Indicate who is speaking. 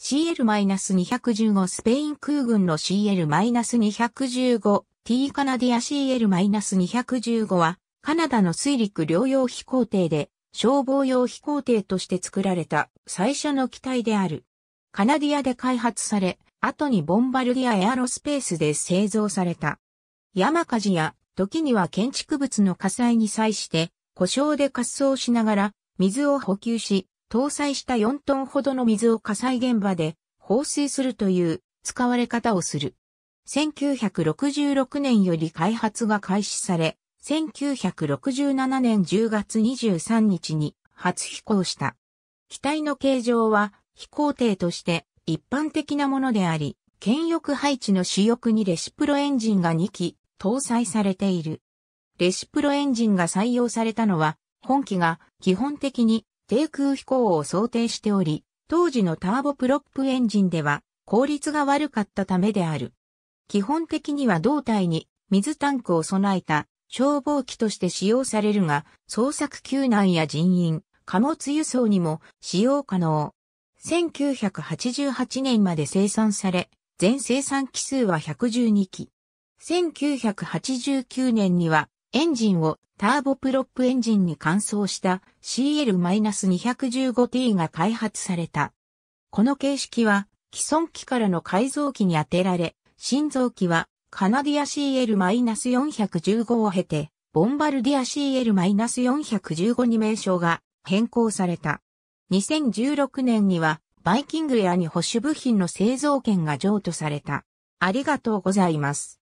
Speaker 1: CL-215 スペイン空軍の CL-215T カナディア CL-215 はカナダの水陸両用飛行艇で消防用飛行艇として作られた最初の機体である。カナディアで開発され、後にボンバルディアエアロスペースで製造された。山火事や時には建築物の火災に際して故障で滑走しながら水を補給し搭載した4トンほどの水を火災現場で放水するという使われ方をする。1966年より開発が開始され、1967年10月23日に初飛行した。機体の形状は飛行艇として一般的なものであり、権翼配置の主翼にレシプロエンジンが2機搭載されている。レシプロエンジンが採用されたのは、本機が基本的に低空飛行を想定しており、当時のターボプロップエンジンでは効率が悪かったためである。基本的には胴体に水タンクを備えた消防機として使用されるが、捜索救難や人員、貨物輸送にも使用可能。1988年まで生産され、全生産機数は112機。1989年にはエンジンをターボプロップエンジンに換装した CL-215T が開発された。この形式は既存機からの改造機に当てられ、新造機はカナディア CL-415 を経て、ボンバルディア CL-415 に名称が変更された。2016年にはバイキングエアに保守部品の製造権が譲渡された。ありがとうございます。